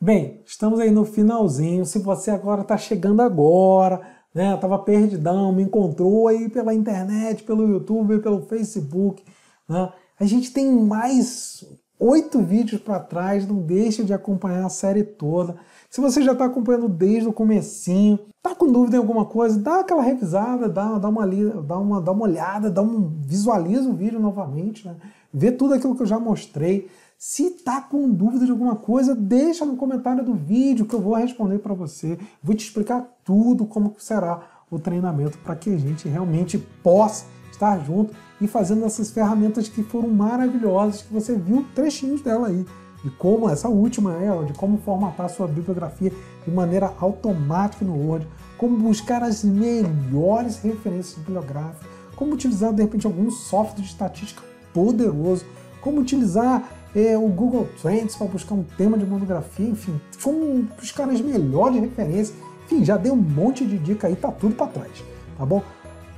Bem, estamos aí no finalzinho. Se você agora está chegando agora, né, estava perdidão, me encontrou aí pela internet, pelo YouTube, pelo Facebook, né? A gente tem mais oito vídeos para trás, não deixe de acompanhar a série toda. Se você já está acompanhando desde o comecinho, está com dúvida em alguma coisa, dá aquela revisada, dá, dá, uma, dá, uma, dá uma olhada, dá um, visualiza o vídeo novamente, né? vê tudo aquilo que eu já mostrei. Se tá com dúvida de alguma coisa, deixa no comentário do vídeo que eu vou responder para você. Vou te explicar tudo como será o treinamento para que a gente realmente possa estar junto e fazendo essas ferramentas que foram maravilhosas, que você viu trechinhos dela aí de como essa última é, de como formatar sua bibliografia de maneira automática no Word, como buscar as melhores referências bibliográficas, como utilizar de repente algum software de estatística poderoso, como utilizar é, o Google Trends para buscar um tema de monografia, enfim, como os caras melhores referências. Enfim, já dei um monte de dica aí, tá tudo para trás, tá bom?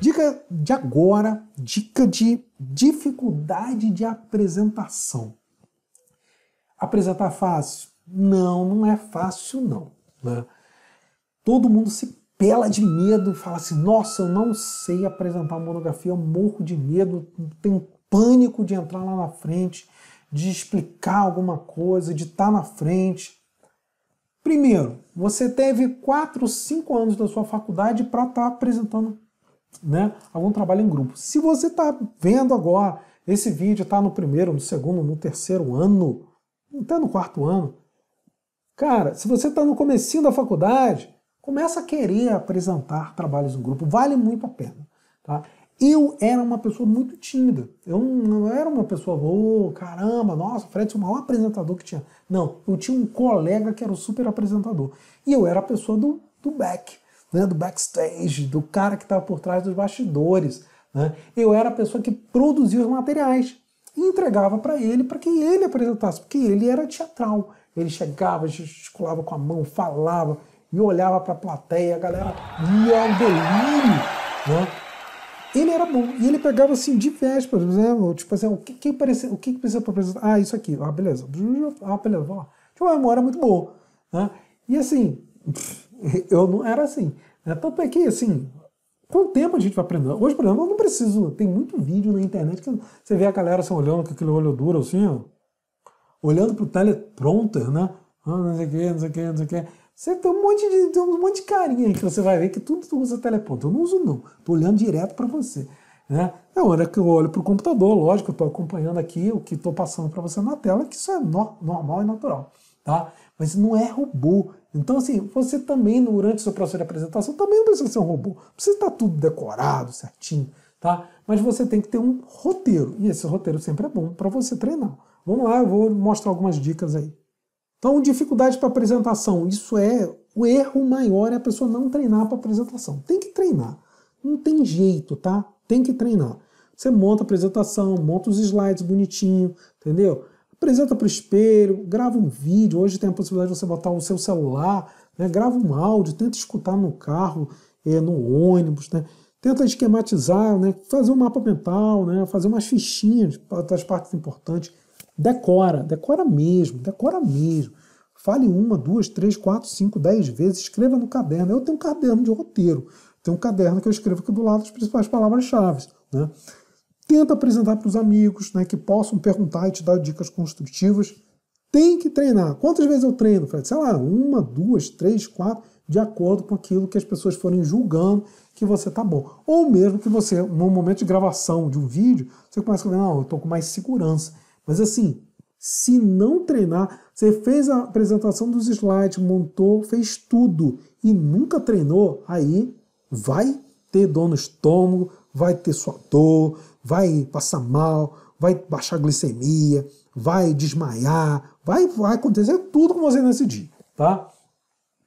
Dica de agora, dica de dificuldade de apresentação. Apresentar fácil? Não, não é fácil não. Né? Todo mundo se pela de medo, fala assim, nossa, eu não sei apresentar monografia, eu morro de medo, tenho pânico de entrar lá na frente, de explicar alguma coisa, de estar tá na frente. Primeiro, você teve 4, 5 anos da sua faculdade para estar tá apresentando né, algum trabalho em grupo. Se você está vendo agora, esse vídeo está no primeiro, no segundo, no terceiro ano, até no quarto ano, cara, se você está no comecinho da faculdade, começa a querer apresentar trabalhos em grupo. Vale muito a pena. Tá? Eu era uma pessoa muito tímida. Eu não era uma pessoa, oh, caramba, nossa, Fred é o maior apresentador que tinha. Não, eu tinha um colega que era o super apresentador. E eu era a pessoa do, do back, né, do backstage, do cara que estava por trás dos bastidores. Né? Eu era a pessoa que produzia os materiais e entregava para ele, para que ele apresentasse, porque ele era teatral. Ele chegava, gesticulava com a mão, falava, e olhava para a plateia, a galera ia ao é delírio. Né? ele era bom. E ele pegava assim de véspera, né? Tipo assim, o que, que, parecia, o que, que precisa para apresentar? Ah, isso aqui. Ah, beleza. Ah, beleza. Ah, tinha uma memória é muito boa. Né? E assim, eu não era assim. Né? Tanto é que, assim, com o tempo a gente vai aprendendo. Hoje, por exemplo, eu não preciso. Tem muito vídeo na internet que você vê a galera assim, olhando com aquele olho duro, assim, ó, olhando pro teleprompter, né? Ah, não sei o que, não sei o que, não sei o que. Você tem um monte de um monte de carinha aí que você vai ver que tudo tu usa teleponto. Eu não uso não, tô olhando direto para você. Né? É hora que eu olho para o computador, lógico, eu estou acompanhando aqui o que estou passando para você na tela, que isso é no, normal e natural, tá? Mas não é robô. Então, assim, você também, durante o seu processo de apresentação, também não precisa ser um robô. Precisa estar tá tudo decorado, certinho, tá? Mas você tem que ter um roteiro, e esse roteiro sempre é bom para você treinar. Vamos lá, eu vou mostrar algumas dicas aí. Então, dificuldade para apresentação, isso é o erro maior é a pessoa não treinar para apresentação. Tem que treinar. Não tem jeito, tá? Tem que treinar. Você monta a apresentação, monta os slides bonitinho, entendeu? Apresenta para o espelho, grava um vídeo. Hoje tem a possibilidade de você botar o seu celular, né? grava um áudio, tenta escutar no carro, é, no ônibus, né? Tenta esquematizar, né? fazer um mapa mental, né? fazer umas fichinhas das partes importantes Decora, decora mesmo, decora mesmo. Fale uma, duas, três, quatro, cinco, dez vezes, escreva no caderno. Eu tenho um caderno de roteiro, tenho um caderno que eu escrevo aqui do lado as principais palavras-chave. Né? Tenta apresentar para os amigos né, que possam perguntar e te dar dicas construtivas. Tem que treinar. Quantas vezes eu treino, Fred? Sei lá, uma, duas, três, quatro, de acordo com aquilo que as pessoas forem julgando que você tá bom. Ou mesmo que você, no momento de gravação de um vídeo, você começa a falar, não, eu estou com mais segurança mas assim, se não treinar, você fez a apresentação dos slides, montou, fez tudo e nunca treinou, aí vai ter dor no estômago, vai ter sua dor, vai passar mal, vai baixar a glicemia, vai desmaiar, vai, vai acontecer tudo com você nesse dia, tá?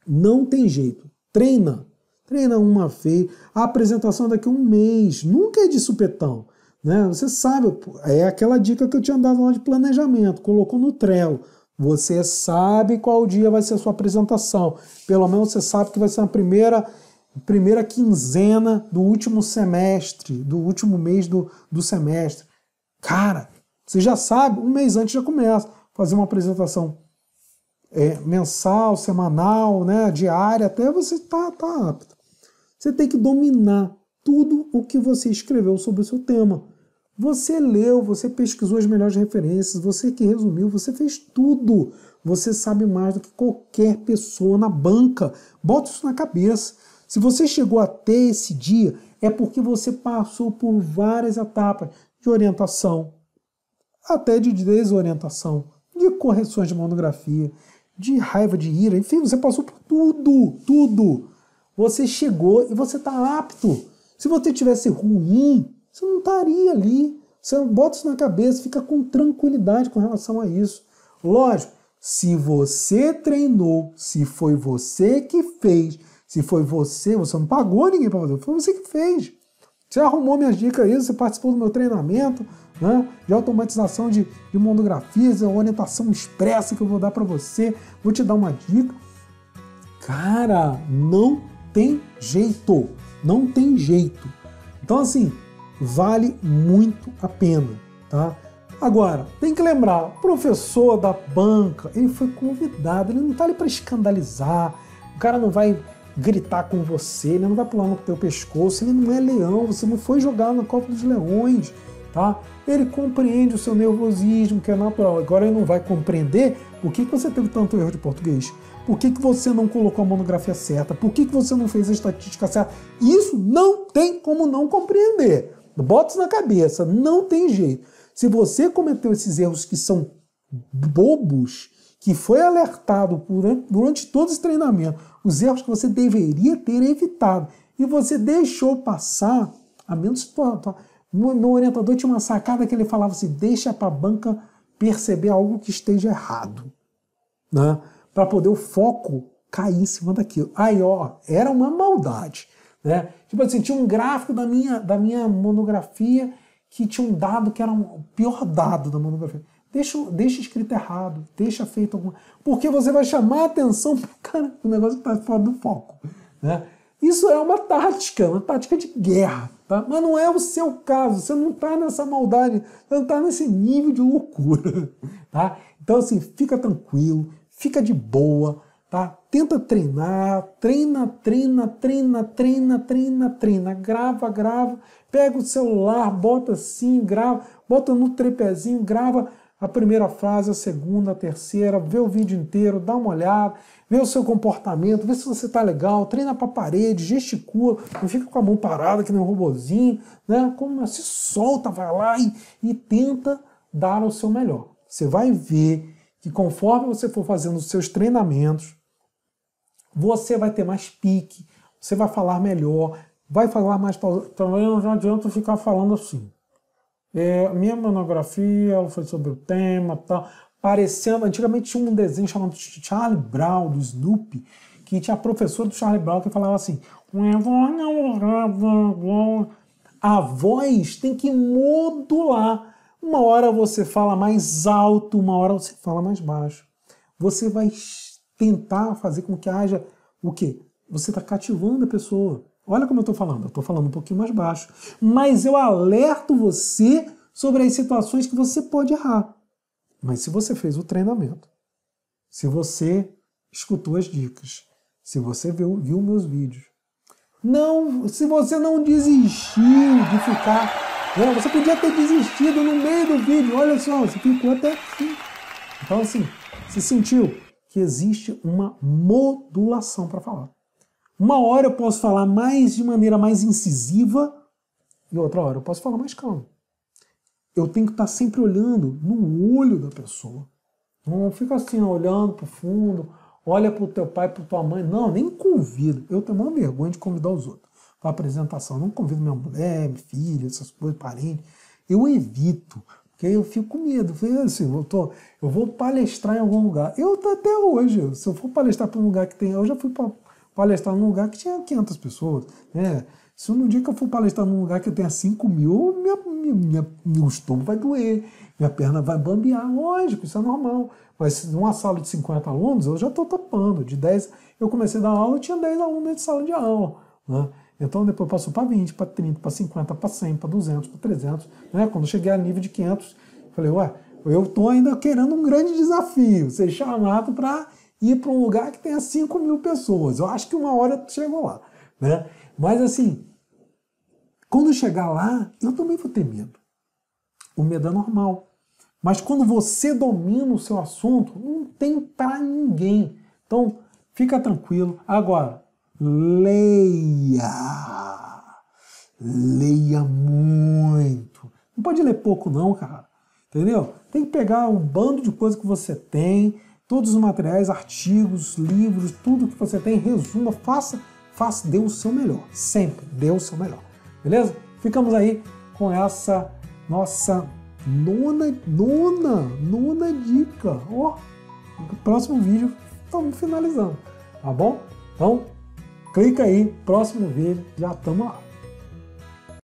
Não tem jeito. Treina. Treina uma vez. A apresentação é daqui a um mês. Nunca é de supetão. Né? Você sabe, é aquela dica que eu tinha dado lá de planejamento, colocou no Trello. Você sabe qual dia vai ser a sua apresentação. Pelo menos você sabe que vai ser a primeira, primeira quinzena do último semestre, do último mês do, do semestre. Cara, você já sabe, um mês antes já começa. Fazer uma apresentação é, mensal, semanal, né, diária, até você tá, tá apto. Você tem que dominar tudo o que você escreveu sobre o seu tema. Você leu, você pesquisou as melhores referências, você que resumiu, você fez tudo. Você sabe mais do que qualquer pessoa na banca. Bota isso na cabeça. Se você chegou até esse dia, é porque você passou por várias etapas de orientação, até de desorientação, de correções de monografia, de raiva, de ira, enfim, você passou por tudo, tudo. Você chegou e você está apto. Se você tivesse ruim, você não estaria tá ali. Você bota isso na cabeça, fica com tranquilidade com relação a isso. Lógico, se você treinou, se foi você que fez, se foi você, você não pagou ninguém para fazer, foi você que fez. Você arrumou minhas dicas aí, você participou do meu treinamento né, de automatização de, de monografias, orientação expressa que eu vou dar para você, vou te dar uma dica. Cara, não tem jeito, não tem jeito. Então, assim, vale muito a pena, tá? Agora, tem que lembrar, o professor da banca, ele foi convidado, ele não está ali para escandalizar, o cara não vai gritar com você, ele não vai pular no teu pescoço, ele não é leão, você não foi jogar na Copa dos Leões, tá? Ele compreende o seu nervosismo, que é natural. Agora ele não vai compreender por que, que você teve tanto erro de português, por que, que você não colocou a monografia certa, por que, que você não fez a estatística certa. Isso não tem como não compreender. Bota isso na cabeça, não tem jeito. Se você cometeu esses erros que são bobos, que foi alertado durante, durante todo esse treinamento, os erros que você deveria ter evitado, e você deixou passar, a menos que no orientador tinha uma sacada que ele falava assim, deixa para a banca perceber algo que esteja errado, né? para poder o foco cair em cima daquilo. Aí, ó, era uma maldade. Né? Tipo assim, tinha um gráfico da minha, da minha monografia que tinha um dado que era um, o pior dado da monografia. Deixa, deixa escrito errado, deixa feito alguma. Porque você vai chamar a atenção para cara negócio que está fora do foco. Né? Isso é uma tática, uma tática de guerra. Tá? Mas não é o seu caso, você não está nessa maldade, você não está nesse nível de loucura. Tá? Então, assim, fica tranquilo, fica de boa Tá? Tenta treinar, treina, treina, treina, treina, treina, treina, grava, grava, pega o celular, bota assim, grava, bota no trepezinho, grava a primeira frase, a segunda, a terceira, vê o vídeo inteiro, dá uma olhada, vê o seu comportamento, vê se você tá legal, treina para parede, gesticula, não fica com a mão parada que nem um robozinho, né? Como se solta, vai lá e, e tenta dar o seu melhor. Você vai ver que conforme você for fazendo os seus treinamentos, você vai ter mais pique, você vai falar melhor, vai falar mais pausado. Então Também não adianta ficar falando assim. É, minha monografia ela foi sobre o tema, tal. Parecendo, antigamente tinha um desenho chamado Charlie Brown, do Snoopy, que tinha a professora do Charlie Brown que falava assim: a voz tem que modular. Uma hora você fala mais alto, uma hora você fala mais baixo. Você vai tentar fazer com que haja o quê? Você está cativando a pessoa. Olha como eu estou falando, eu estou falando um pouquinho mais baixo. Mas eu alerto você sobre as situações que você pode errar. Mas se você fez o treinamento, se você escutou as dicas, se você viu, viu meus vídeos, não, se você não desistiu de ficar. Né, você podia ter desistido no meio do vídeo, olha só, você ficou até aqui. Então, assim, se sentiu que existe uma modulação para falar. Uma hora eu posso falar mais de maneira mais incisiva e outra hora eu posso falar mais calmo. Eu tenho que estar tá sempre olhando no olho da pessoa. Não fica assim olhando para o fundo, olha para o teu pai, para tua mãe. Não, nem convido. Eu tenho uma vergonha de convidar os outros para apresentação. Não convido minha mulher, minha filha, essas coisas, parentes. Eu evito que aí eu fico com medo. Falei, assim, eu, tô, eu vou palestrar em algum lugar. Eu até hoje, se eu for palestrar para um lugar que tem. Eu já fui palestrar num lugar que tinha 500 pessoas. Né? Se no dia que eu for palestrar num lugar que tenha 5 mil, minha, minha, minha, meu estômago vai doer, minha perna vai bambear. Lógico, isso é normal. Mas numa sala de 50 alunos, eu já estou topando. De 10, eu comecei a dar aula, eu tinha 10 alunos dentro de sala de aula. Né? Então depois passou para 20, para 30, para 50, para 100, para 200, para 300. Né? Quando cheguei a nível de 500, falei, ué, eu estou ainda querendo um grande desafio, ser chamado para ir para um lugar que tenha 5 mil pessoas. Eu acho que uma hora tu chegou lá. Né? Mas assim, quando chegar lá, eu também vou ter medo. O medo é normal. Mas quando você domina o seu assunto, não tem para ninguém. Então, fica tranquilo. Agora, leia. Leia muito. Não pode ler pouco, não, cara. Entendeu? Tem que pegar um bando de coisa que você tem, todos os materiais, artigos, livros, tudo que você tem, resuma, faça, faça, dê o seu melhor. Sempre dê o seu melhor. Beleza? Ficamos aí com essa nossa nona, nona, nona dica. Ó, oh, no próximo vídeo estamos finalizando, tá bom? Então, Clica aí, próximo vídeo, já estamos lá.